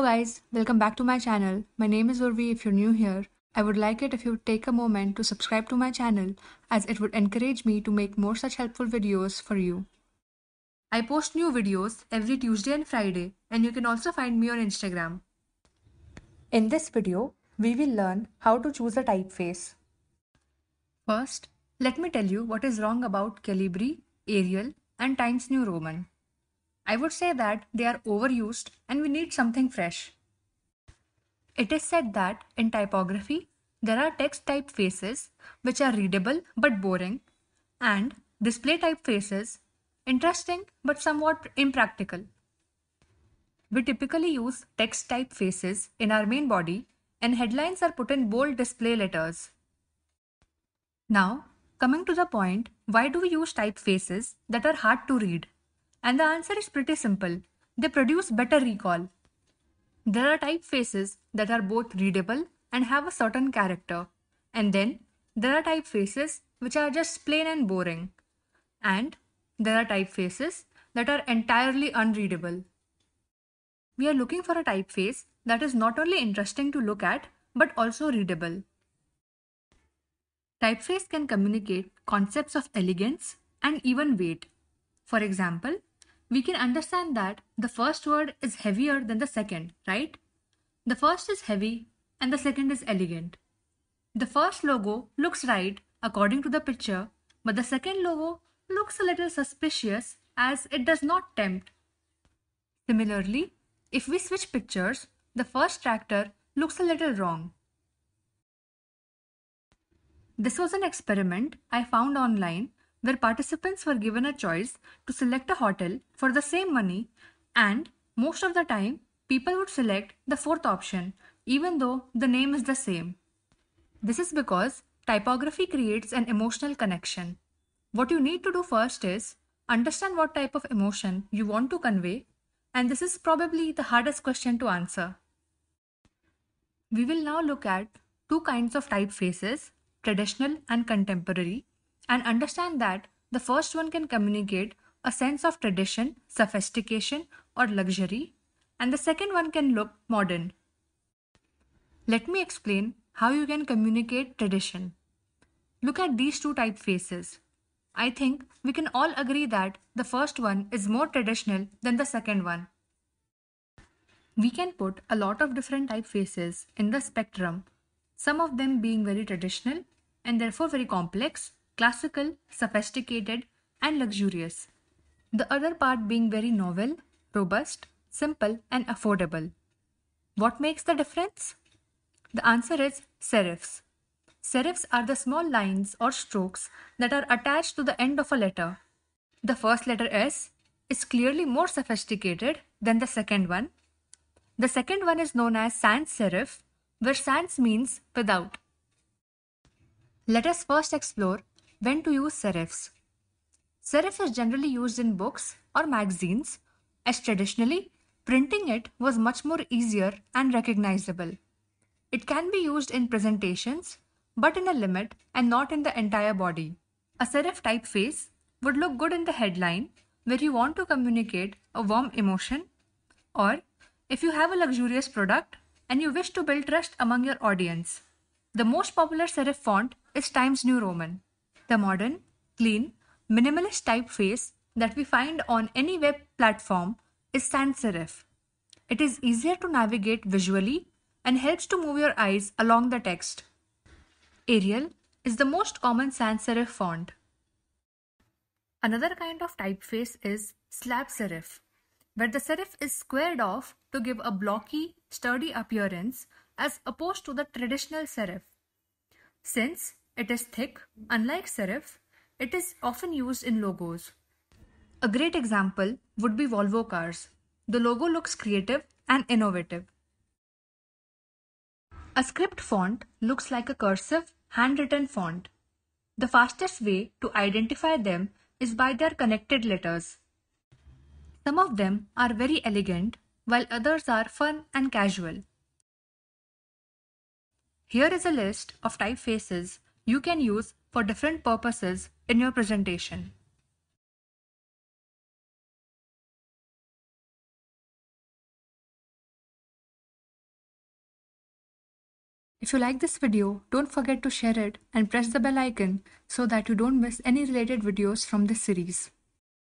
Hello guys, welcome back to my channel. My name is Urvi if you're new here. I would like it if you would take a moment to subscribe to my channel as it would encourage me to make more such helpful videos for you. I post new videos every Tuesday and Friday and you can also find me on Instagram. In this video, we will learn how to choose a typeface. First, let me tell you what is wrong about Calibri, Arial and Times New Roman. I would say that they are overused and we need something fresh. It is said that in typography, there are text typefaces which are readable but boring, and display typefaces interesting but somewhat impractical. We typically use text typefaces in our main body, and headlines are put in bold display letters. Now, coming to the point, why do we use typefaces that are hard to read? And the answer is pretty simple. They produce better recall. There are typefaces that are both readable and have a certain character. And then there are typefaces which are just plain and boring. And there are typefaces that are entirely unreadable. We are looking for a typeface that is not only interesting to look at but also readable. Typeface can communicate concepts of elegance and even weight. For example, we can understand that the first word is heavier than the second, right? The first is heavy and the second is elegant. The first logo looks right according to the picture, but the second logo looks a little suspicious as it does not tempt. Similarly, if we switch pictures, the first tractor looks a little wrong. This was an experiment I found online where participants were given a choice to select a hotel for the same money, and most of the time, people would select the fourth option even though the name is the same. This is because typography creates an emotional connection. What you need to do first is understand what type of emotion you want to convey, and this is probably the hardest question to answer. We will now look at two kinds of typefaces traditional and contemporary and understand that the first one can communicate a sense of tradition, sophistication, or luxury, and the second one can look modern. Let me explain how you can communicate tradition. Look at these two typefaces. I think we can all agree that the first one is more traditional than the second one. We can put a lot of different typefaces in the spectrum, some of them being very traditional and therefore very complex, classical, sophisticated, and luxurious. The other part being very novel, robust, simple, and affordable. What makes the difference? The answer is serifs. Serifs are the small lines or strokes that are attached to the end of a letter. The first letter S is clearly more sophisticated than the second one. The second one is known as sans serif, where sans means without. Let us first explore when to use serifs. Serif is generally used in books or magazines, as traditionally, printing it was much more easier and recognizable. It can be used in presentations, but in a limit and not in the entire body. A serif typeface would look good in the headline where you want to communicate a warm emotion, or if you have a luxurious product and you wish to build trust among your audience. The most popular serif font is Times New Roman the modern, clean, minimalist typeface that we find on any web platform is sans serif. It is easier to navigate visually and helps to move your eyes along the text. Arial is the most common sans serif font. Another kind of typeface is slab serif, where the serif is squared off to give a blocky, sturdy appearance as opposed to the traditional serif. Since it is thick. Unlike serif, it is often used in logos. A great example would be Volvo cars. The logo looks creative and innovative. A script font looks like a cursive, handwritten font. The fastest way to identify them is by their connected letters. Some of them are very elegant, while others are fun and casual. Here is a list of typefaces you can use for different purposes in your presentation. If you like this video, don't forget to share it and press the bell icon so that you don't miss any related videos from this series.